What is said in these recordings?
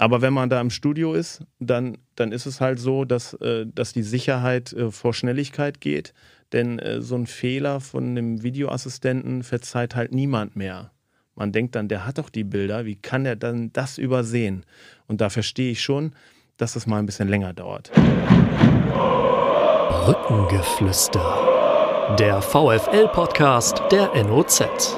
Aber wenn man da im Studio ist, dann, dann ist es halt so, dass, äh, dass die Sicherheit äh, vor Schnelligkeit geht. Denn äh, so ein Fehler von einem Videoassistenten verzeiht halt niemand mehr. Man denkt dann, der hat doch die Bilder, wie kann der dann das übersehen? Und da verstehe ich schon, dass es mal ein bisschen länger dauert. Brückengeflüster. Der VFL-Podcast der NOZ.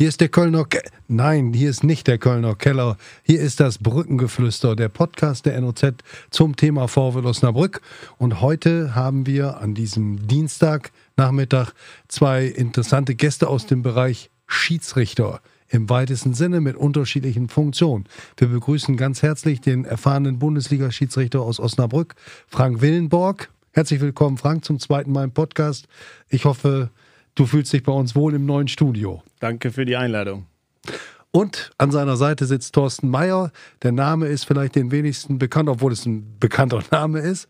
Hier ist der Kölner. Ke Nein, hier ist nicht der Kölner Keller. Hier ist das Brückengeflüster, der Podcast der NOZ zum Thema VW Osnabrück. Und heute haben wir an diesem Dienstagnachmittag zwei interessante Gäste aus dem Bereich Schiedsrichter im weitesten Sinne mit unterschiedlichen Funktionen. Wir begrüßen ganz herzlich den erfahrenen Bundesliga-Schiedsrichter aus Osnabrück, Frank Willenborg. Herzlich willkommen, Frank, zum zweiten Mal im Podcast. Ich hoffe, Du fühlst dich bei uns wohl im neuen Studio. Danke für die Einladung. Und an seiner Seite sitzt Thorsten Mayer. Der Name ist vielleicht den wenigsten bekannt, obwohl es ein bekannter Name ist.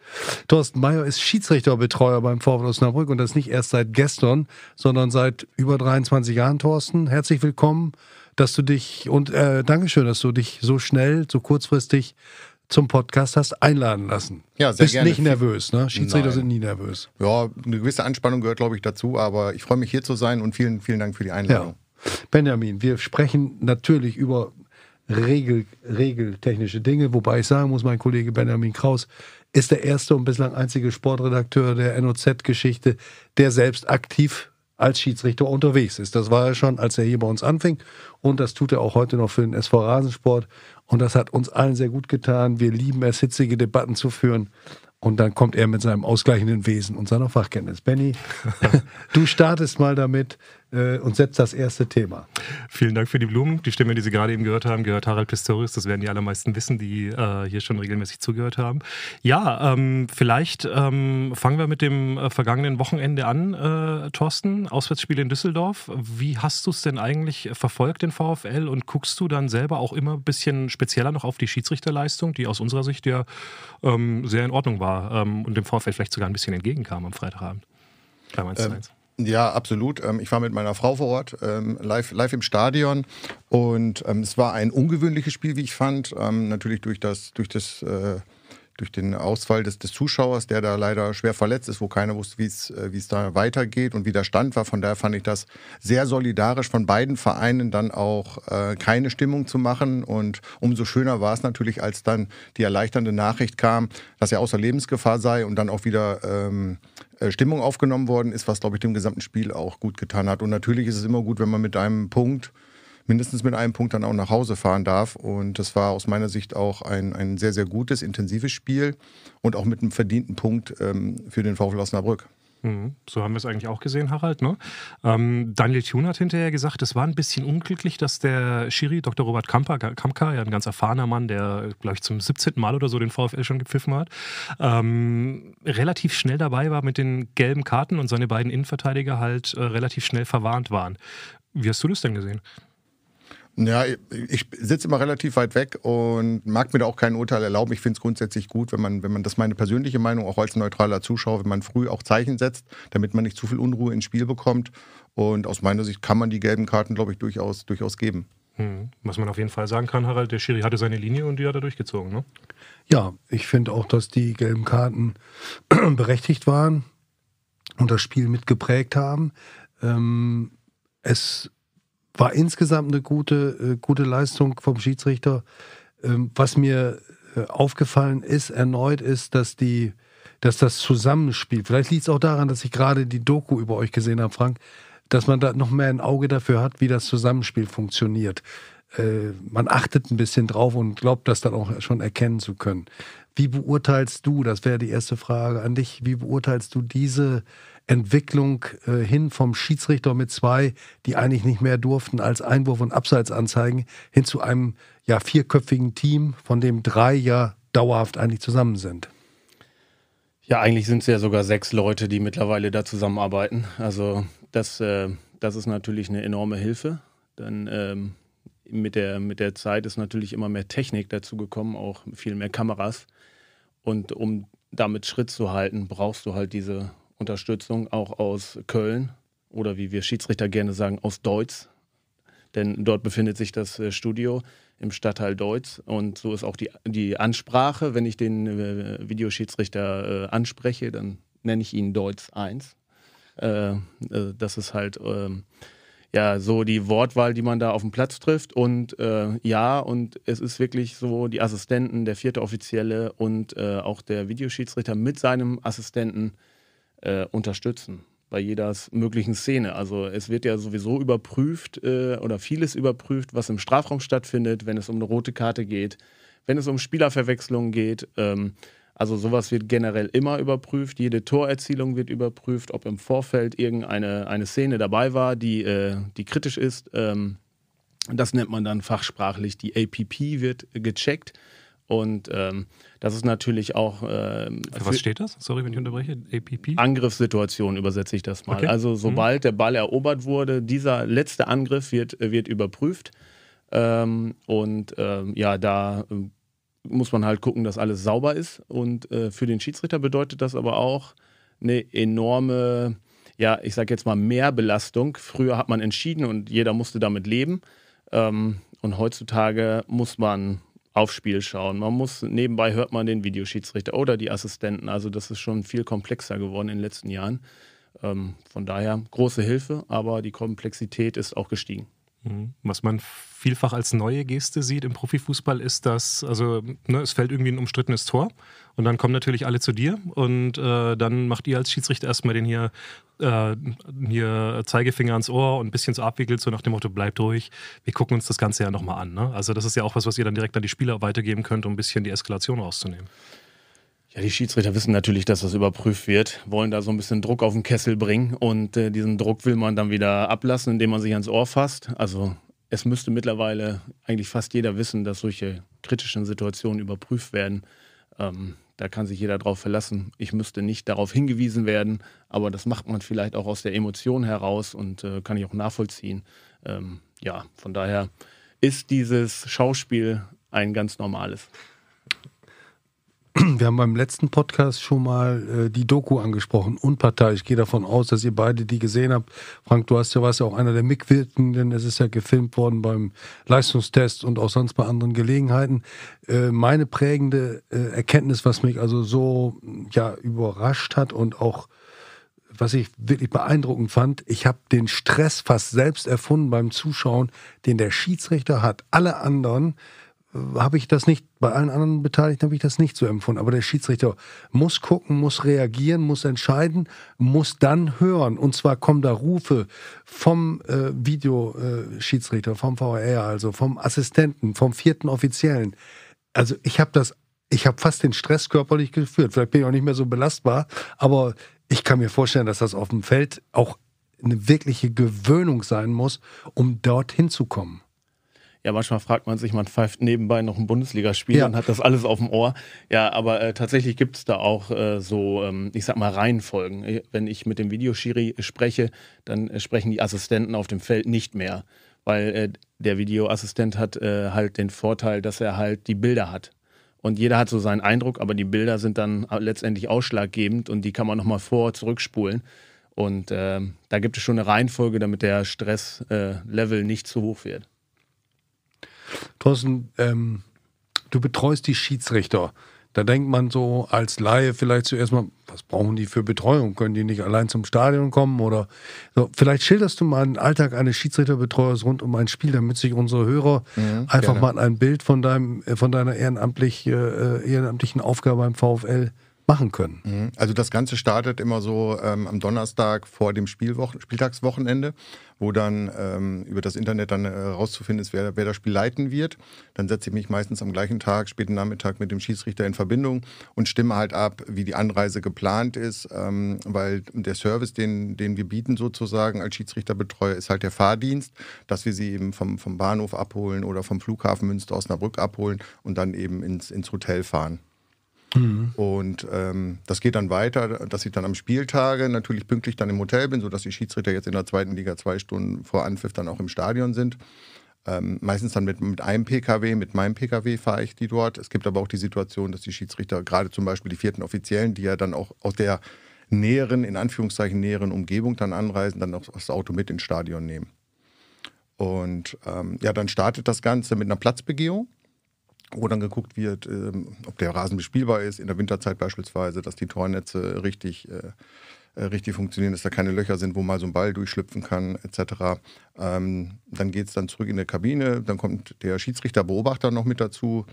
Thorsten Mayer ist Schiedsrichterbetreuer beim VfL Osnabrück und das nicht erst seit gestern, sondern seit über 23 Jahren, Thorsten. Herzlich willkommen, dass du dich und äh, Dankeschön, dass du dich so schnell, so kurzfristig zum Podcast hast einladen lassen. Ja, sehr Bist gerne. nicht nervös, ne? Schiedsrichter Nein. sind nie nervös. Ja, eine gewisse Anspannung gehört, glaube ich, dazu, aber ich freue mich hier zu sein und vielen, vielen Dank für die Einladung. Ja. Benjamin, wir sprechen natürlich über Regel, regeltechnische Dinge, wobei ich sagen muss, mein Kollege Benjamin Kraus ist der erste und bislang einzige Sportredakteur der NOZ-Geschichte, der selbst aktiv als Schiedsrichter unterwegs ist. Das war er schon, als er hier bei uns anfing. Und das tut er auch heute noch für den SV Rasensport. Und das hat uns allen sehr gut getan. Wir lieben es, hitzige Debatten zu führen. Und dann kommt er mit seinem ausgleichenden Wesen und seiner Fachkenntnis. Benny, du startest mal damit. Äh, und setzt das erste Thema. Vielen Dank für die Blumen. Die Stimme, die Sie gerade eben gehört haben, gehört Harald Pistorius. Das werden die allermeisten wissen, die äh, hier schon regelmäßig zugehört haben. Ja, ähm, vielleicht ähm, fangen wir mit dem äh, vergangenen Wochenende an, äh, Thorsten. Auswärtsspiel in Düsseldorf. Wie hast du es denn eigentlich verfolgt, den VfL? Und guckst du dann selber auch immer ein bisschen spezieller noch auf die Schiedsrichterleistung, die aus unserer Sicht ja ähm, sehr in Ordnung war ähm, und dem VfL vielleicht sogar ein bisschen entgegenkam am Freitagabend? 3 1 zu 1. Ja, absolut. Ähm, ich war mit meiner Frau vor Ort, ähm, live, live im Stadion. Und ähm, es war ein ungewöhnliches Spiel, wie ich fand. Natürlich durch das, durch das äh, durch den Ausfall des, des Zuschauers, der da leider schwer verletzt ist, wo keiner wusste, äh, wie es da weitergeht und wie der Stand war. Von daher fand ich das sehr solidarisch von beiden Vereinen dann auch äh, keine Stimmung zu machen. Und umso schöner war es natürlich, als dann die erleichternde Nachricht kam, dass er außer Lebensgefahr sei und dann auch wieder ähm, äh, Stimmung aufgenommen worden ist, was, glaube ich, dem gesamten Spiel auch gut getan hat. Und natürlich ist es immer gut, wenn man mit einem Punkt mindestens mit einem Punkt dann auch nach Hause fahren darf. Und das war aus meiner Sicht auch ein, ein sehr, sehr gutes, intensives Spiel und auch mit einem verdienten Punkt ähm, für den VfL Osnabrück. Mhm. So haben wir es eigentlich auch gesehen, Harald. Ne? Ähm, Daniel Thun hat hinterher gesagt, es war ein bisschen unglücklich, dass der Schiri, Dr. Robert Kamka, Kamka ja ein ganz erfahrener Mann, der, glaube ich, zum 17. Mal oder so den VfL schon gepfiffen hat, ähm, relativ schnell dabei war mit den gelben Karten und seine beiden Innenverteidiger halt äh, relativ schnell verwarnt waren. Wie hast du das denn gesehen? Ja, ich sitze immer relativ weit weg und mag mir da auch kein Urteil erlauben. Ich finde es grundsätzlich gut, wenn man, wenn man, das meine persönliche Meinung, auch als neutraler Zuschauer, wenn man früh auch Zeichen setzt, damit man nicht zu viel Unruhe ins Spiel bekommt. Und aus meiner Sicht kann man die gelben Karten, glaube ich, durchaus, durchaus geben. Hm. Was man auf jeden Fall sagen kann, Harald, der Schiri hatte seine Linie und die hat er durchgezogen, ne? Ja, ich finde auch, dass die gelben Karten berechtigt waren und das Spiel mitgeprägt haben. Ähm, es war insgesamt eine gute, äh, gute Leistung vom Schiedsrichter. Ähm, was mir äh, aufgefallen ist, erneut, ist, dass die dass das Zusammenspiel, vielleicht liegt es auch daran, dass ich gerade die Doku über euch gesehen habe, Frank, dass man da noch mehr ein Auge dafür hat, wie das Zusammenspiel funktioniert. Äh, man achtet ein bisschen drauf und glaubt, das dann auch schon erkennen zu können. Wie beurteilst du, das wäre die erste Frage an dich, wie beurteilst du diese Entwicklung äh, hin vom Schiedsrichter mit zwei, die eigentlich nicht mehr durften als Einwurf und Abseits anzeigen, hin zu einem ja vierköpfigen Team, von dem drei ja dauerhaft eigentlich zusammen sind. Ja, eigentlich sind es ja sogar sechs Leute, die mittlerweile da zusammenarbeiten. Also das, äh, das ist natürlich eine enorme Hilfe. Dann ähm, mit, der, mit der Zeit ist natürlich immer mehr Technik dazu gekommen, auch viel mehr Kameras. Und um damit Schritt zu halten, brauchst du halt diese Unterstützung auch aus Köln oder wie wir Schiedsrichter gerne sagen, aus Deutz. Denn dort befindet sich das äh, Studio im Stadtteil Deutz und so ist auch die, die Ansprache, wenn ich den äh, Videoschiedsrichter äh, anspreche, dann nenne ich ihn Deutz 1. Äh, äh, das ist halt ähm, ja so die Wortwahl, die man da auf dem Platz trifft und äh, ja und es ist wirklich so die Assistenten, der vierte Offizielle und auch der Videoschiedsrichter mit seinem Assistenten äh, unterstützen bei jeder möglichen Szene. Also es wird ja sowieso überprüft äh, oder vieles überprüft, was im Strafraum stattfindet, wenn es um eine rote Karte geht, wenn es um Spielerverwechslungen geht. Ähm, also sowas wird generell immer überprüft. Jede Torerzielung wird überprüft, ob im Vorfeld irgendeine eine Szene dabei war, die, äh, die kritisch ist. Ähm, das nennt man dann fachsprachlich. Die APP wird gecheckt. Und ähm, das ist natürlich auch. Ähm, also was steht das? Sorry, wenn ich unterbreche. APP? Angriffssituation übersetze ich das mal. Okay. Also, mhm. sobald mhm. der Ball erobert wurde, dieser letzte Angriff wird, wird überprüft. Ähm, und ähm, ja, da ähm, muss man halt gucken, dass alles sauber ist. Und äh, für den Schiedsrichter bedeutet das aber auch eine enorme, ja, ich sag jetzt mal, Mehrbelastung. Früher hat man entschieden und jeder musste damit leben. Ähm, und heutzutage muss man aufs Spiel schauen. Man muss, nebenbei hört man den Videoschiedsrichter oder die Assistenten. Also das ist schon viel komplexer geworden in den letzten Jahren. Ähm, von daher große Hilfe, aber die Komplexität ist auch gestiegen. Mhm. Was man vielfach als neue Geste sieht im Profifußball ist, dass, also ne, es fällt irgendwie ein umstrittenes Tor und dann kommen natürlich alle zu dir und äh, dann macht ihr als Schiedsrichter erstmal den hier, äh, hier Zeigefinger ans Ohr und ein bisschen so abwickelt, so nach dem Motto, bleibt ruhig, wir gucken uns das Ganze ja nochmal an. Ne? Also das ist ja auch was, was ihr dann direkt an die Spieler weitergeben könnt, um ein bisschen die Eskalation rauszunehmen. Ja, die Schiedsrichter wissen natürlich, dass das überprüft wird, wollen da so ein bisschen Druck auf den Kessel bringen und äh, diesen Druck will man dann wieder ablassen, indem man sich ans Ohr fasst. Also es müsste mittlerweile eigentlich fast jeder wissen, dass solche kritischen Situationen überprüft werden. Ähm, da kann sich jeder darauf verlassen. Ich müsste nicht darauf hingewiesen werden, aber das macht man vielleicht auch aus der Emotion heraus und äh, kann ich auch nachvollziehen. Ähm, ja, von daher ist dieses Schauspiel ein ganz normales wir haben beim letzten Podcast schon mal äh, die Doku angesprochen, Unpartei. Ich gehe davon aus, dass ihr beide die gesehen habt. Frank, du hast ja, warst ja auch einer der Mitwirkenden, es ist ja gefilmt worden beim Leistungstest und auch sonst bei anderen Gelegenheiten. Äh, meine prägende äh, Erkenntnis, was mich also so ja, überrascht hat und auch was ich wirklich beeindruckend fand, ich habe den Stress fast selbst erfunden beim Zuschauen, den der Schiedsrichter hat. Alle anderen habe ich das nicht, bei allen anderen Beteiligten habe ich das nicht so empfunden. Aber der Schiedsrichter muss gucken, muss reagieren, muss entscheiden, muss dann hören. Und zwar kommen da Rufe vom äh, Videoschiedsrichter, vom VR, also vom Assistenten, vom vierten Offiziellen. Also ich habe das, ich habe fast den Stress körperlich geführt. Vielleicht bin ich auch nicht mehr so belastbar, aber ich kann mir vorstellen, dass das auf dem Feld auch eine wirkliche Gewöhnung sein muss, um dorthin zu kommen. Ja, manchmal fragt man sich, man pfeift nebenbei noch ein Bundesligaspiel ja. und hat das alles auf dem Ohr. Ja, aber äh, tatsächlich gibt es da auch äh, so, ähm, ich sag mal, Reihenfolgen. Äh, wenn ich mit dem Videoschiri äh, spreche, dann äh, sprechen die Assistenten auf dem Feld nicht mehr, weil äh, der Videoassistent hat halt den Vorteil, dass er halt die Bilder hat. Und jeder hat so seinen Eindruck, aber die Bilder sind dann letztendlich ausschlaggebend und die kann man nochmal vor- zurückspulen. Und ähm, da gibt es schon eine Reihenfolge, damit der Stresslevel nicht zu hoch wird. Thorsten, ähm, du betreust die Schiedsrichter. Da denkt man so als Laie vielleicht zuerst mal, was brauchen die für Betreuung? Können die nicht allein zum Stadion kommen? Oder so, vielleicht schilderst du mal den Alltag eines Schiedsrichterbetreuers rund um ein Spiel, damit sich unsere Hörer ja, mhm, einfach gerne. mal ein Bild von, deinem, äh, von deiner ehrenamtlich, äh, ehrenamtlichen Aufgabe beim VfL äh, machen können. Mhm. Also das Ganze startet immer so ähm, am Donnerstag vor dem Spielwochen Spieltagswochenende, wo dann ähm, über das Internet dann herauszufinden äh, ist, wer, wer, das Spiel leiten wird. Dann setze ich mich meistens am gleichen Tag, späten Nachmittag mit dem Schiedsrichter in Verbindung und stimme halt ab, wie die Anreise geplant ist, ähm, weil der Service, den, den wir bieten sozusagen als Schiedsrichterbetreuer, ist halt der Fahrdienst, dass wir sie eben vom, vom Bahnhof abholen oder vom Flughafen Münster-Osnabrück abholen und dann eben ins, ins Hotel fahren. Mhm. Und ähm, das geht dann weiter, dass ich dann am Spieltage natürlich pünktlich dann im Hotel bin, sodass die Schiedsrichter jetzt in der zweiten Liga zwei Stunden vor Anpfiff dann auch im Stadion sind. Ähm, meistens dann mit, mit einem PKW, mit meinem PKW fahre ich die dort. Es gibt aber auch die Situation, dass die Schiedsrichter, gerade zum Beispiel die vierten Offiziellen, die ja dann auch aus der näheren, in Anführungszeichen näheren Umgebung dann anreisen, dann auch das Auto mit ins Stadion nehmen. Und ähm, ja, dann startet das Ganze mit einer Platzbegehung wo dann geguckt wird, ähm, ob der Rasen bespielbar ist, in der Winterzeit beispielsweise, dass die Tornetze richtig, äh, äh richtig funktionieren, dass da keine Löcher sind, wo mal so ein Ball durchschlüpfen kann, etc. Ähm, dann geht es dann zurück in der Kabine, dann kommt der Schiedsrichterbeobachter noch mit dazu,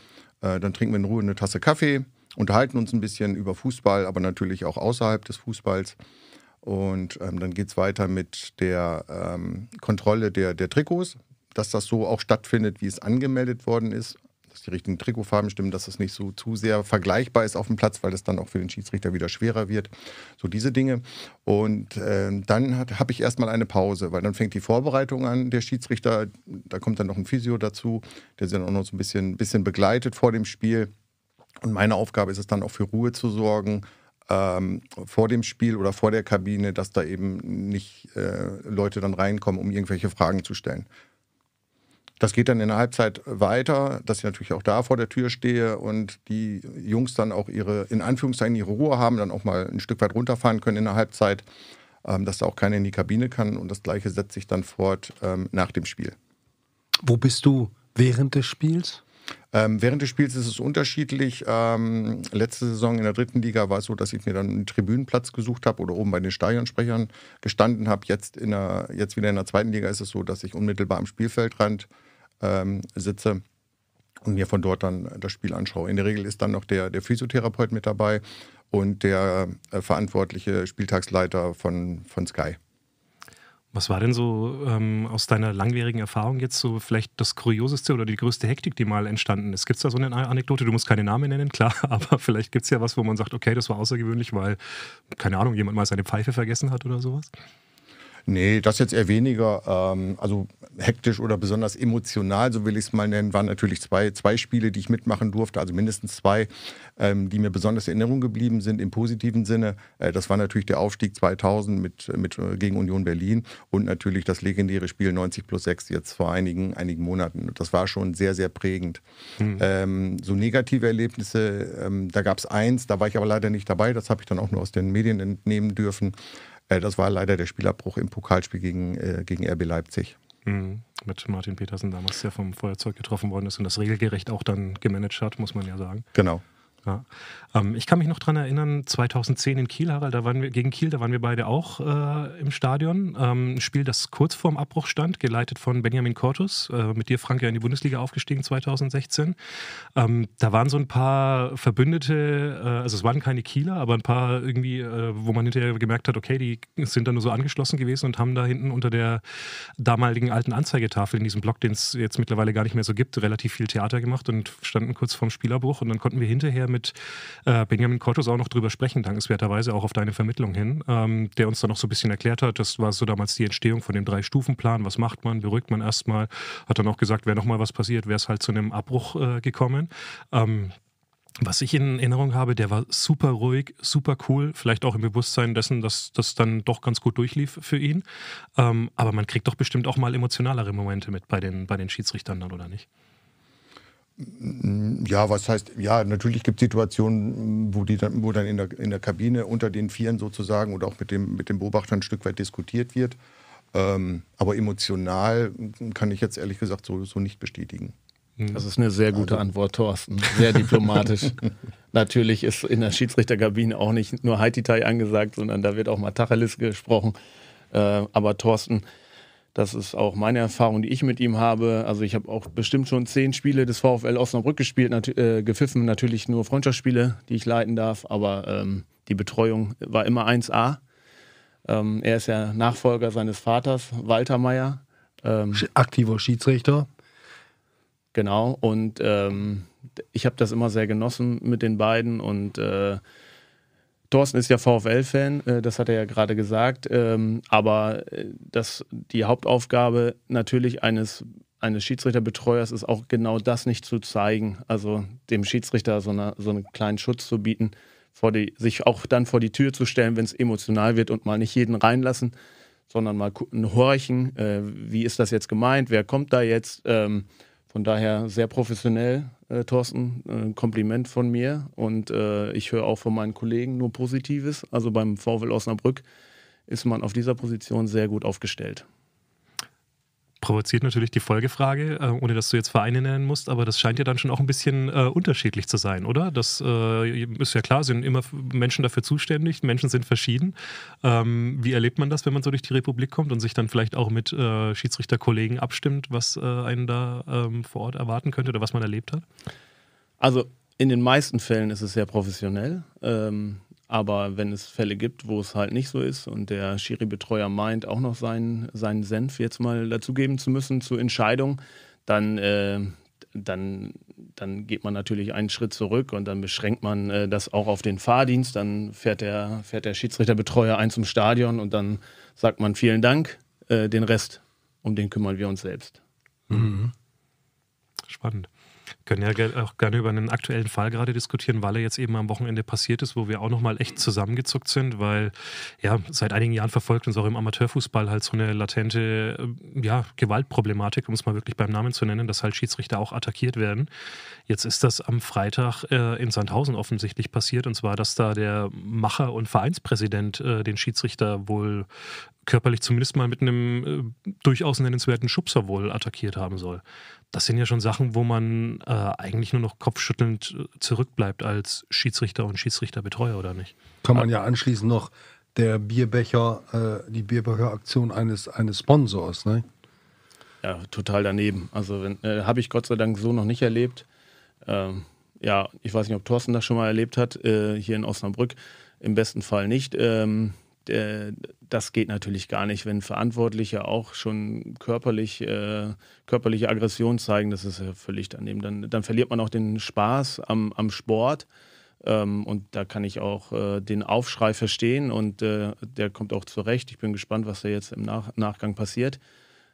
äh, dann trinken wir in Ruhe eine Tasse Kaffee, unterhalten uns ein bisschen über Fußball, aber natürlich auch außerhalb des Fußballs. Und ähm, dann geht es weiter mit der ähm, Kontrolle der, der Trikots dass das so auch stattfindet, wie es angemeldet worden ist die richtigen Trikotfarben stimmen, dass es nicht so zu sehr vergleichbar ist auf dem Platz, weil es dann auch für den Schiedsrichter wieder schwerer wird. So diese Dinge. Und äh, dann habe ich erstmal eine Pause, weil dann fängt die Vorbereitung an. Der Schiedsrichter, da kommt dann noch ein Physio dazu, der sie dann auch noch so ein bisschen, bisschen begleitet vor dem Spiel. Und meine Aufgabe ist es dann auch für Ruhe zu sorgen. Ähm, vor dem Spiel oder vor der Kabine, dass da eben nicht äh, Leute dann reinkommen, um irgendwelche Fragen zu stellen. Das geht dann in der Halbzeit weiter, dass ich natürlich auch da vor der Tür stehe und die Jungs dann auch ihre, in Anführungszeichen, ihre Ruhe haben, dann auch mal ein Stück weit runterfahren können in der Halbzeit, ähm, dass da auch keiner in die Kabine kann. Und das Gleiche setzt sich dann fort ähm, nach dem Spiel. Wo bist du während des Spiels? Ähm, während des Spiels ist es unterschiedlich. Ähm, letzte Saison in der dritten Liga war es so, dass ich mir dann einen Tribünenplatz gesucht habe oder oben bei den Stadionsprechern gestanden habe. Jetzt, jetzt wieder in der zweiten Liga ist es so, dass ich unmittelbar am Spielfeldrand ähm, sitze und mir von dort dann das Spiel anschaue. In der Regel ist dann noch der, der Physiotherapeut mit dabei und der äh, verantwortliche Spieltagsleiter von, von Sky. Was war denn so ähm, aus deiner langwierigen Erfahrung jetzt so vielleicht das Kurioseste oder die größte Hektik, die mal entstanden ist? Gibt es da so eine Anekdote? Du musst keine Namen nennen, klar, aber vielleicht gibt es ja was, wo man sagt, okay, das war außergewöhnlich, weil, keine Ahnung, jemand mal seine Pfeife vergessen hat oder sowas? Nee, das jetzt eher weniger. Ähm, also hektisch oder besonders emotional, so will ich es mal nennen, waren natürlich zwei, zwei Spiele, die ich mitmachen durfte, also mindestens zwei, ähm, die mir besonders in Erinnerung geblieben sind im positiven Sinne. Äh, das war natürlich der Aufstieg 2000 mit, mit, äh, gegen Union Berlin und natürlich das legendäre Spiel 90 plus 6 jetzt vor einigen, einigen Monaten. Das war schon sehr, sehr prägend. Mhm. Ähm, so negative Erlebnisse, ähm, da gab es eins, da war ich aber leider nicht dabei, das habe ich dann auch nur aus den Medien entnehmen dürfen. Äh, das war leider der Spielabbruch im Pokalspiel gegen, äh, gegen RB Leipzig. Mhm. Mit Martin Petersen damals, der vom Feuerzeug getroffen worden ist und das regelgerecht auch dann gemanagt hat, muss man ja sagen. Genau. Ja. Ähm, ich kann mich noch daran erinnern, 2010 in Kiel, Harald, da waren wir gegen Kiel, da waren wir beide auch äh, im Stadion. Ähm, ein Spiel, das kurz vorm Abbruch stand, geleitet von Benjamin Cortus, äh, mit dir, Frank, ja in die Bundesliga aufgestiegen 2016. Ähm, da waren so ein paar Verbündete, äh, also es waren keine Kieler, aber ein paar irgendwie, äh, wo man hinterher gemerkt hat, okay, die sind da nur so angeschlossen gewesen und haben da hinten unter der damaligen alten Anzeigetafel in diesem Block, den es jetzt mittlerweile gar nicht mehr so gibt, relativ viel Theater gemacht und standen kurz vorm Spielerbruch und dann konnten wir hinterher mit mit äh, Benjamin Kortus auch noch drüber sprechen, dankenswerterweise auch auf deine Vermittlung hin, ähm, der uns dann noch so ein bisschen erklärt hat, das war so damals die Entstehung von dem Drei-Stufen-Plan, was macht man, beruhigt man erstmal, hat dann auch gesagt, wäre nochmal was passiert, wäre es halt zu einem Abbruch äh, gekommen. Ähm, was ich in Erinnerung habe, der war super ruhig, super cool, vielleicht auch im Bewusstsein dessen, dass das dann doch ganz gut durchlief für ihn. Ähm, aber man kriegt doch bestimmt auch mal emotionalere Momente mit bei den, bei den Schiedsrichtern dann, oder nicht? Ja, was heißt, ja, natürlich gibt es Situationen, wo, die dann, wo dann in der, in der Kabine unter den Vieren sozusagen oder auch mit dem, mit dem Beobachter ein Stück weit diskutiert wird. Ähm, aber emotional kann ich jetzt ehrlich gesagt so, so nicht bestätigen. Hm. Das ist eine sehr gute also. Antwort, Thorsten. Sehr diplomatisch. Natürlich ist in der Schiedsrichterkabine auch nicht nur Haititei angesagt, sondern da wird auch mal Tacheles gesprochen. Äh, aber Thorsten, das ist auch meine Erfahrung, die ich mit ihm habe. Also ich habe auch bestimmt schon zehn Spiele des VfL Osnabrück gespielt, nat äh, gepfiffen, natürlich nur Freundschaftsspiele, die ich leiten darf, aber ähm, die Betreuung war immer 1A. Ähm, er ist ja Nachfolger seines Vaters, Walter Meyer. Ähm, Aktiver Schiedsrichter. Genau, und ähm, ich habe das immer sehr genossen mit den beiden und äh, Thorsten ist ja VfL-Fan, äh, das hat er ja gerade gesagt. Ähm, aber äh, das, die Hauptaufgabe natürlich eines, eines Schiedsrichterbetreuers ist auch genau das nicht zu zeigen. Also dem Schiedsrichter so, eine, so einen kleinen Schutz zu bieten, die, sich auch dann vor die Tür zu stellen, wenn es emotional wird und mal nicht jeden reinlassen, sondern mal horchen, äh, wie ist das jetzt gemeint, wer kommt da jetzt. Ähm, von daher sehr professionell äh, Thorsten. Äh, Kompliment von mir. Und äh, ich höre auch von meinen Kollegen nur Positives. Also beim VW Osnabrück ist man auf dieser Position sehr gut aufgestellt provoziert natürlich die Folgefrage, äh, ohne dass du jetzt Vereine nennen musst, aber das scheint ja dann schon auch ein bisschen äh, unterschiedlich zu sein, oder? Das äh, ist ja klar, sind immer Menschen dafür zuständig, Menschen sind verschieden. Ähm, wie erlebt man das, wenn man so durch die Republik kommt und sich dann vielleicht auch mit äh, Schiedsrichterkollegen abstimmt, was äh, einen da ähm, vor Ort erwarten könnte oder was man erlebt hat? Also in den meisten Fällen ist es sehr professionell. Ähm, aber wenn es Fälle gibt, wo es halt nicht so ist und der Schiri-Betreuer meint, auch noch seinen, seinen Senf jetzt mal dazugeben zu müssen zur Entscheidung, dann, äh, dann, dann geht man natürlich einen Schritt zurück und dann beschränkt man äh, das auch auf den Fahrdienst. Dann fährt der, fährt der Schiedsrichterbetreuer ein zum Stadion und dann sagt man vielen Dank, äh, den Rest, um den kümmern wir uns selbst. Mhm. Spannend können ja auch gerne über einen aktuellen Fall gerade diskutieren, weil er jetzt eben am Wochenende passiert ist, wo wir auch nochmal echt zusammengezuckt sind, weil ja seit einigen Jahren verfolgt uns auch im Amateurfußball halt so eine latente äh, ja, Gewaltproblematik, um es mal wirklich beim Namen zu nennen, dass halt Schiedsrichter auch attackiert werden. Jetzt ist das am Freitag äh, in Sandhausen offensichtlich passiert und zwar, dass da der Macher und Vereinspräsident äh, den Schiedsrichter wohl körperlich zumindest mal mit einem äh, durchaus nennenswerten Schubser wohl attackiert haben soll das sind ja schon Sachen, wo man äh, eigentlich nur noch kopfschüttelnd äh, zurückbleibt als Schiedsrichter und Schiedsrichterbetreuer, oder nicht? Kann man ja anschließend noch der Bierbecher, äh, die Bierbecheraktion eines, eines Sponsors, ne? Ja, total daneben. Also äh, habe ich Gott sei Dank so noch nicht erlebt. Ähm, ja, ich weiß nicht, ob Thorsten das schon mal erlebt hat, äh, hier in Osnabrück. Im besten Fall nicht. Ähm, äh, das geht natürlich gar nicht, wenn Verantwortliche auch schon körperlich, äh, körperliche Aggression zeigen, das ist ja völlig daneben. Dann, dann verliert man auch den Spaß am, am Sport. Ähm, und da kann ich auch äh, den Aufschrei verstehen und äh, der kommt auch zurecht. Ich bin gespannt, was da jetzt im Nach Nachgang passiert.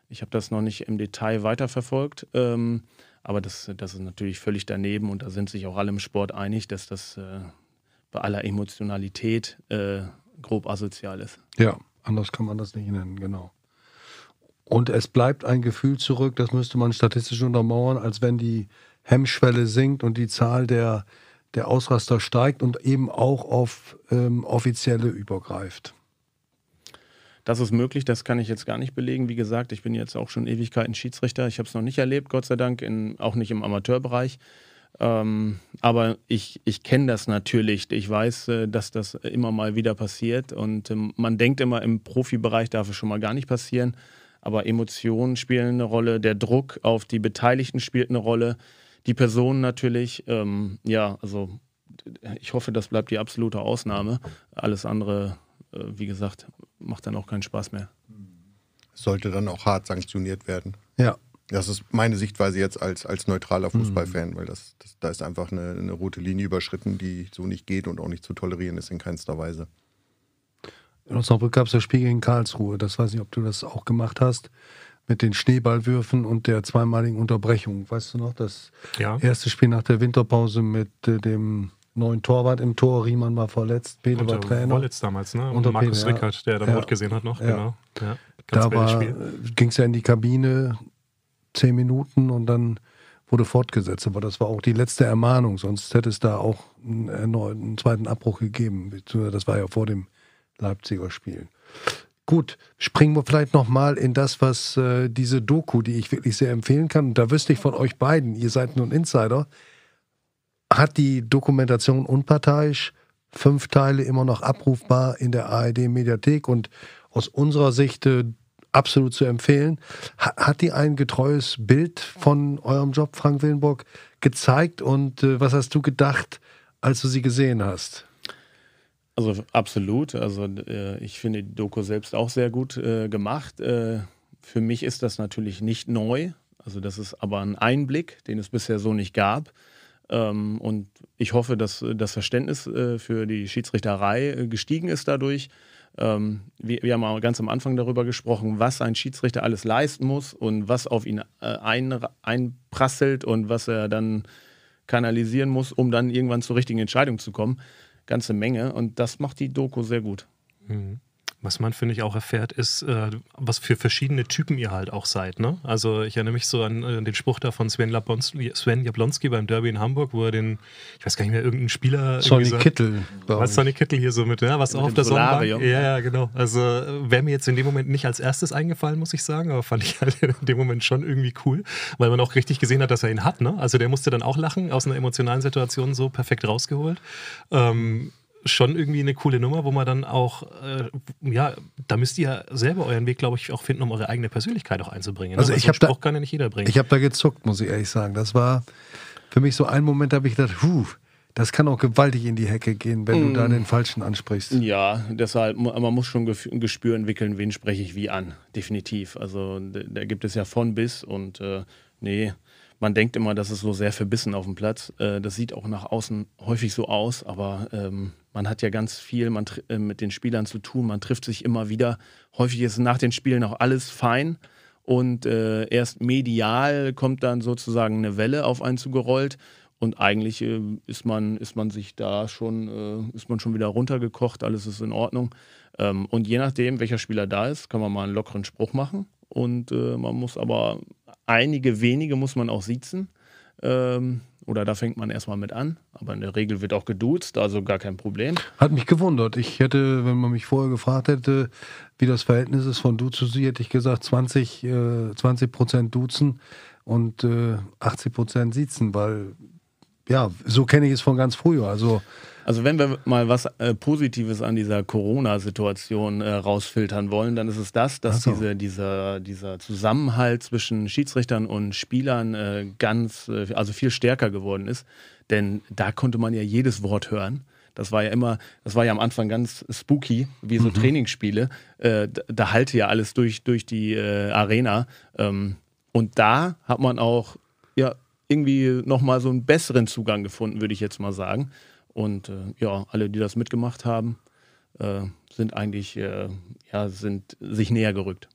Ich habe das noch nicht im Detail weiterverfolgt, ähm, aber das, das ist natürlich völlig daneben und da sind sich auch alle im Sport einig, dass das äh, bei aller Emotionalität äh, grob asozial ist. Ja, anders kann man das nicht nennen, genau. Und es bleibt ein Gefühl zurück, das müsste man statistisch untermauern, als wenn die Hemmschwelle sinkt und die Zahl der, der Ausraster steigt und eben auch auf ähm, offizielle übergreift. Das ist möglich, das kann ich jetzt gar nicht belegen. Wie gesagt, ich bin jetzt auch schon Ewigkeiten Schiedsrichter. Ich habe es noch nicht erlebt, Gott sei Dank, in, auch nicht im Amateurbereich. Ähm, aber ich, ich kenne das natürlich. Ich weiß, äh, dass das immer mal wieder passiert. Und ähm, man denkt immer, im Profibereich darf es schon mal gar nicht passieren. Aber Emotionen spielen eine Rolle, der Druck auf die Beteiligten spielt eine Rolle, die Personen natürlich. Ähm, ja, also ich hoffe, das bleibt die absolute Ausnahme. Alles andere, äh, wie gesagt, macht dann auch keinen Spaß mehr. Sollte dann auch hart sanktioniert werden. Ja, das ist meine Sichtweise jetzt als, als neutraler mhm. Fußballfan, weil das, das, da ist einfach eine, eine rote Linie überschritten, die so nicht geht und auch nicht zu tolerieren ist in keinster Weise. In Osnabrück gab es das Spiel gegen Karlsruhe. Das weiß ich, ob du das auch gemacht hast. Mit den Schneeballwürfen und der zweimaligen Unterbrechung. Weißt du noch, das ja. erste Spiel nach der Winterpause mit äh, dem neuen Torwart im Tor. Riemann war verletzt, Bede war Trainer. Wollitz damals, ne? Unter Markus Peter, Rickert, der da ja. rot gesehen hat noch, ja. genau. Ja. Ganz da äh, ging es ja in die Kabine, zehn Minuten und dann wurde fortgesetzt. Aber das war auch die letzte Ermahnung, sonst hätte es da auch einen, einen zweiten Abbruch gegeben. Das war ja vor dem Leipziger Spiel. Gut, springen wir vielleicht nochmal in das, was äh, diese Doku, die ich wirklich sehr empfehlen kann, da wüsste ich von euch beiden, ihr seid nun Insider, hat die Dokumentation unparteiisch fünf Teile immer noch abrufbar in der ARD-Mediathek und aus unserer Sicht äh, absolut zu empfehlen. Hat die ein getreues Bild von eurem Job, Frank Willenburg, gezeigt und äh, was hast du gedacht, als du sie gesehen hast? Also absolut. Also äh, ich finde die Doku selbst auch sehr gut äh, gemacht. Äh, für mich ist das natürlich nicht neu. Also das ist aber ein Einblick, den es bisher so nicht gab. Ähm, und ich hoffe, dass äh, das Verständnis äh, für die Schiedsrichterei gestiegen ist dadurch ähm, wir, wir, haben auch ganz am Anfang darüber gesprochen, was ein Schiedsrichter alles leisten muss und was auf ihn äh, ein, einprasselt und was er dann kanalisieren muss, um dann irgendwann zur richtigen Entscheidung zu kommen. Ganze Menge und das macht die Doku sehr gut. Mhm. Was man, finde ich, auch erfährt, ist, äh, was für verschiedene Typen ihr halt auch seid. Ne? Also ich erinnere mich so an äh, den Spruch da von Sven, Lablonski, Sven Jablonski beim Derby in Hamburg, wo er den, ich weiß gar nicht mehr, irgendeinen Spieler... Sonny so, Kittel. Was Sonny Kittel hier so mit, ne? ja, was mit auf der Sonnenbank. Ja, ja, genau. Also wäre mir jetzt in dem Moment nicht als erstes eingefallen, muss ich sagen, aber fand ich halt in dem Moment schon irgendwie cool, weil man auch richtig gesehen hat, dass er ihn hat. Ne? Also der musste dann auch lachen, aus einer emotionalen Situation so perfekt rausgeholt. Ähm, schon irgendwie eine coole Nummer, wo man dann auch, äh, ja, da müsst ihr ja selber euren Weg, glaube ich, auch finden, um eure eigene Persönlichkeit auch einzubringen. Ne? Also Weil ich habe da auch kann ja nicht jeder bringen. Ich habe da gezuckt, muss ich ehrlich sagen. Das war für mich so ein Moment, da habe ich gedacht, huh, das kann auch gewaltig in die Hecke gehen, wenn mm. du da mm. den Falschen ansprichst. Ja, deshalb, man muss schon ein Gespür entwickeln, wen spreche ich wie an. Definitiv. Also da gibt es ja von bis und äh, nee, man denkt immer, das ist so sehr verbissen auf dem Platz. Äh, das sieht auch nach außen häufig so aus, aber ähm, man hat ja ganz viel man, äh, mit den Spielern zu tun, man trifft sich immer wieder. Häufig ist nach den Spielen auch alles fein und äh, erst medial kommt dann sozusagen eine Welle auf einen zugerollt und eigentlich äh, ist, man, ist man sich da schon, äh, ist man schon wieder runtergekocht, alles ist in Ordnung. Ähm, und je nachdem, welcher Spieler da ist, kann man mal einen lockeren Spruch machen und äh, man muss aber einige wenige muss man auch sitzen. Ähm, oder da fängt man erstmal mit an. Aber in der Regel wird auch geduzt, also gar kein Problem. Hat mich gewundert. Ich hätte, wenn man mich vorher gefragt hätte, wie das Verhältnis ist von Du zu Sie, hätte ich gesagt 20, äh, 20 Prozent duzen und äh, 80 Prozent siezen, weil ja, so kenne ich es von ganz früher. Also also wenn wir mal was äh, Positives an dieser Corona-Situation äh, rausfiltern wollen, dann ist es das, dass so. diese, dieser, dieser Zusammenhalt zwischen Schiedsrichtern und Spielern äh, ganz, äh, also viel stärker geworden ist. Denn da konnte man ja jedes Wort hören. Das war ja immer, das war ja am Anfang ganz spooky, wie so mhm. Trainingsspiele. Äh, da, da halte ja alles durch, durch die Arena. Ähm, und da hat man auch ja, irgendwie nochmal so einen besseren Zugang gefunden, würde ich jetzt mal sagen. Und äh, ja, alle, die das mitgemacht haben, äh, sind eigentlich, äh, ja, sind sich näher gerückt.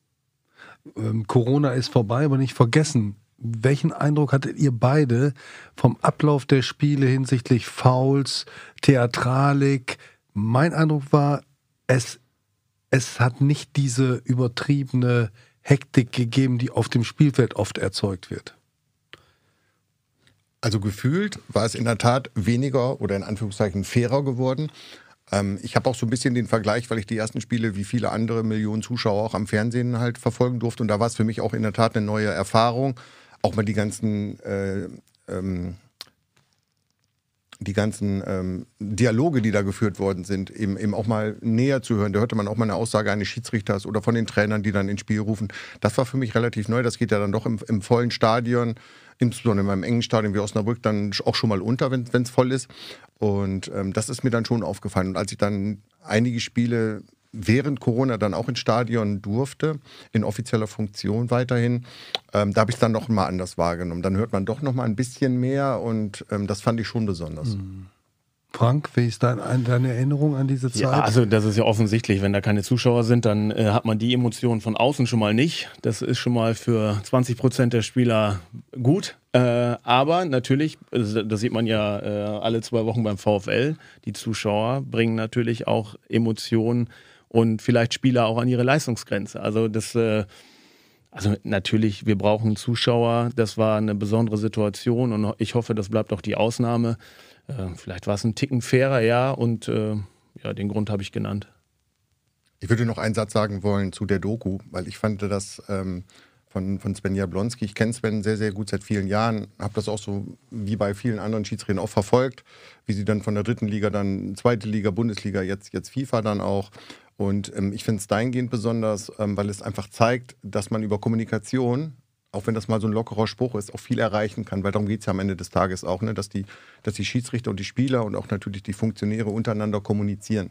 Ähm, Corona ist vorbei, aber nicht vergessen. Welchen Eindruck hattet ihr beide vom Ablauf der Spiele hinsichtlich Fouls, Theatralik? Mein Eindruck war, es, es hat nicht diese übertriebene Hektik gegeben, die auf dem Spielfeld oft erzeugt wird. Also gefühlt war es in der Tat weniger oder in Anführungszeichen fairer geworden. Ähm, ich habe auch so ein bisschen den Vergleich, weil ich die ersten Spiele wie viele andere Millionen Zuschauer auch am Fernsehen halt verfolgen durfte. Und da war es für mich auch in der Tat eine neue Erfahrung. Auch mal die ganzen äh, ähm, die ganzen ähm, Dialoge, die da geführt worden sind, eben, eben, auch mal näher zu hören. Da hörte man auch mal eine Aussage eines Schiedsrichters oder von den Trainern, die dann ins Spiel rufen. Das war für mich relativ neu. Das geht ja dann doch im, im vollen Stadion insbesondere in meinem engen Stadion wie Osnabrück, dann auch schon mal unter, wenn es voll ist. Und ähm, das ist mir dann schon aufgefallen. Und als ich dann einige Spiele während Corona dann auch ins Stadion durfte, in offizieller Funktion weiterhin, ähm, da habe ich es dann noch mal anders wahrgenommen. Dann hört man doch noch mal ein bisschen mehr und ähm, das fand ich schon besonders. Mhm. Frank, wie ist dein, deine Erinnerung an diese Zeit? Ja, also das ist ja offensichtlich, wenn da keine Zuschauer sind, dann äh, hat man die Emotionen von außen schon mal nicht. Das ist schon mal für 20 Prozent der Spieler gut. Äh, aber natürlich, das sieht man ja äh, alle zwei Wochen beim VfL, die Zuschauer bringen natürlich auch Emotionen und vielleicht Spieler auch an ihre Leistungsgrenze. Also das... Äh, also natürlich, wir brauchen Zuschauer. Das war eine besondere Situation und ich hoffe, das bleibt auch die Ausnahme. Ähm, vielleicht war es ein Ticken fairer, ja, und äh, ja, den Grund habe ich genannt. Ich würde noch einen Satz sagen wollen zu der Doku, weil ich fand das ähm, von, von Sven Jablonski, ich kenne Sven sehr, sehr gut seit vielen Jahren, habe das auch so wie bei vielen anderen Schiedsrichtern auch verfolgt, wie sie dann von der dritten Liga, dann zweite Liga, Bundesliga, jetzt, jetzt FIFA dann auch. Und ähm, ich finde es dahingehend besonders, ähm, weil es einfach zeigt, dass man über Kommunikation auch wenn das mal so ein lockerer Spruch ist, auch viel erreichen kann, weil darum geht es ja am Ende des Tages auch, ne? dass, die, dass die Schiedsrichter und die Spieler und auch natürlich die Funktionäre untereinander kommunizieren.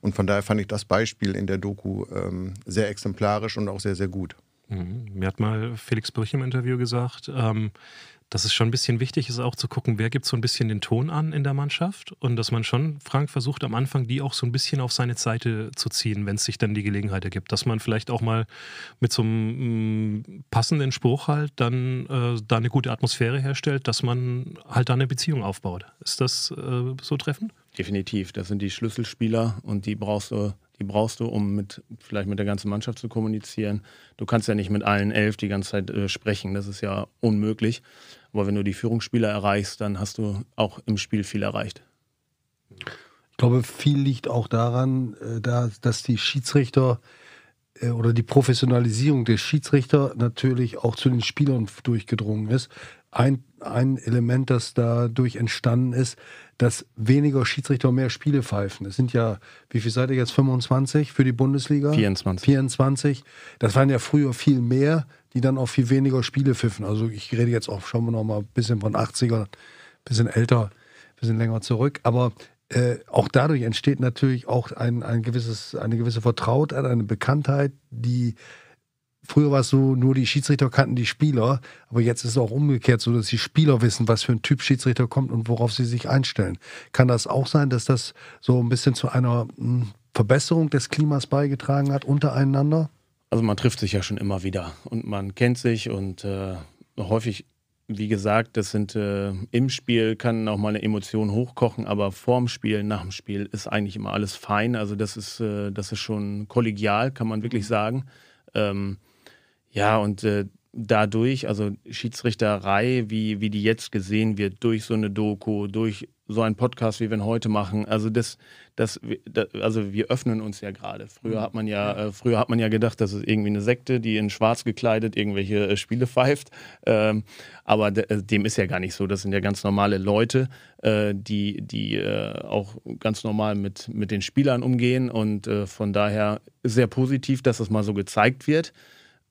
Und von daher fand ich das Beispiel in der Doku ähm, sehr exemplarisch und auch sehr, sehr gut. Mhm. Mir hat mal Felix Brüch im Interview gesagt, ähm, dass es schon ein bisschen wichtig ist, auch zu gucken, wer gibt so ein bisschen den Ton an in der Mannschaft und dass man schon, Frank versucht am Anfang, die auch so ein bisschen auf seine Seite zu ziehen, wenn es sich dann die Gelegenheit ergibt. Dass man vielleicht auch mal mit so einem mm, passenden Spruch halt dann äh, da eine gute Atmosphäre herstellt, dass man halt da eine Beziehung aufbaut. Ist das äh, so treffend? Definitiv, das sind die Schlüsselspieler und die brauchst du die brauchst du, um mit, vielleicht mit der ganzen Mannschaft zu kommunizieren. Du kannst ja nicht mit allen elf die ganze Zeit äh, sprechen. Das ist ja unmöglich. Aber wenn du die Führungsspieler erreichst, dann hast du auch im Spiel viel erreicht. Ich glaube, viel liegt auch daran, äh, dass die Schiedsrichter äh, oder die Professionalisierung der Schiedsrichter natürlich auch zu den Spielern durchgedrungen ist. Ein, ein Element, das dadurch entstanden ist, dass weniger Schiedsrichter mehr Spiele pfeifen. Es sind ja, wie viel seid ihr jetzt? 25 für die Bundesliga? 24. 24. Das waren ja früher viel mehr, die dann auch viel weniger Spiele pfiffen. Also ich rede jetzt auch, schon noch mal ein bisschen von 80er, ein bisschen älter, ein bisschen länger zurück. Aber äh, auch dadurch entsteht natürlich auch ein, ein gewisses, eine gewisse Vertrautheit, eine Bekanntheit, die Früher war es so, nur die Schiedsrichter kannten die Spieler, aber jetzt ist es auch umgekehrt so, dass die Spieler wissen, was für ein Typ Schiedsrichter kommt und worauf sie sich einstellen. Kann das auch sein, dass das so ein bisschen zu einer hm, Verbesserung des Klimas beigetragen hat untereinander? Also man trifft sich ja schon immer wieder und man kennt sich und äh, häufig, wie gesagt, das sind äh, im Spiel kann auch mal eine Emotion hochkochen, aber vorm Spiel, nach dem Spiel ist eigentlich immer alles fein. Also das ist, äh, das ist schon kollegial, kann man wirklich mhm. sagen. Ähm, ja, und äh, dadurch, also Schiedsrichterei, wie, wie die jetzt gesehen wird, durch so eine Doku, durch so einen Podcast, wie wir ihn heute machen, also das, das, das also wir öffnen uns ja gerade. Früher mhm. hat man ja, äh, früher hat man ja gedacht, das ist irgendwie eine Sekte, die in Schwarz gekleidet irgendwelche äh, Spiele pfeift. Ähm, aber de, äh, dem ist ja gar nicht so. Das sind ja ganz normale Leute, äh, die, die äh, auch ganz normal mit, mit den Spielern umgehen. Und äh, von daher sehr positiv, dass das mal so gezeigt wird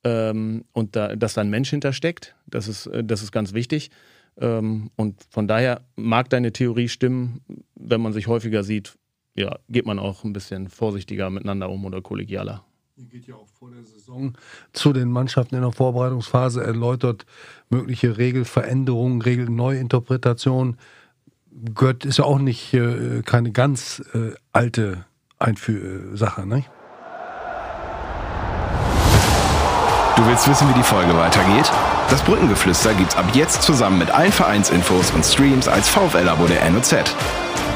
ähm, und da, dass da ein Mensch hintersteckt. Das ist, äh, das ist ganz wichtig. Ähm, und von daher mag deine Theorie stimmen, wenn man sich häufiger sieht, ja, geht man auch ein bisschen vorsichtiger miteinander um oder kollegialer. Ihr geht ja auch vor der Saison zu den Mannschaften in der Vorbereitungsphase, erläutert mögliche Regelveränderungen, Regelneuinterpretationen. Gött ist ja auch nicht äh, keine ganz äh, alte Einfü äh, Sache, ne? Du willst wissen, wie die Folge weitergeht? Das Brückengeflüster gibt's ab jetzt zusammen mit allen Vereinsinfos und Streams als VfL-Abo der NOZ.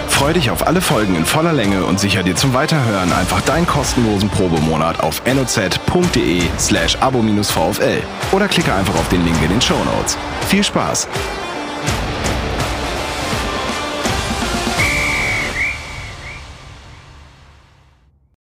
Freu dich auf alle Folgen in voller Länge und sicher dir zum Weiterhören einfach deinen kostenlosen Probemonat auf noz.de slash abo-vfl oder klicke einfach auf den Link in den Show Notes. Viel Spaß!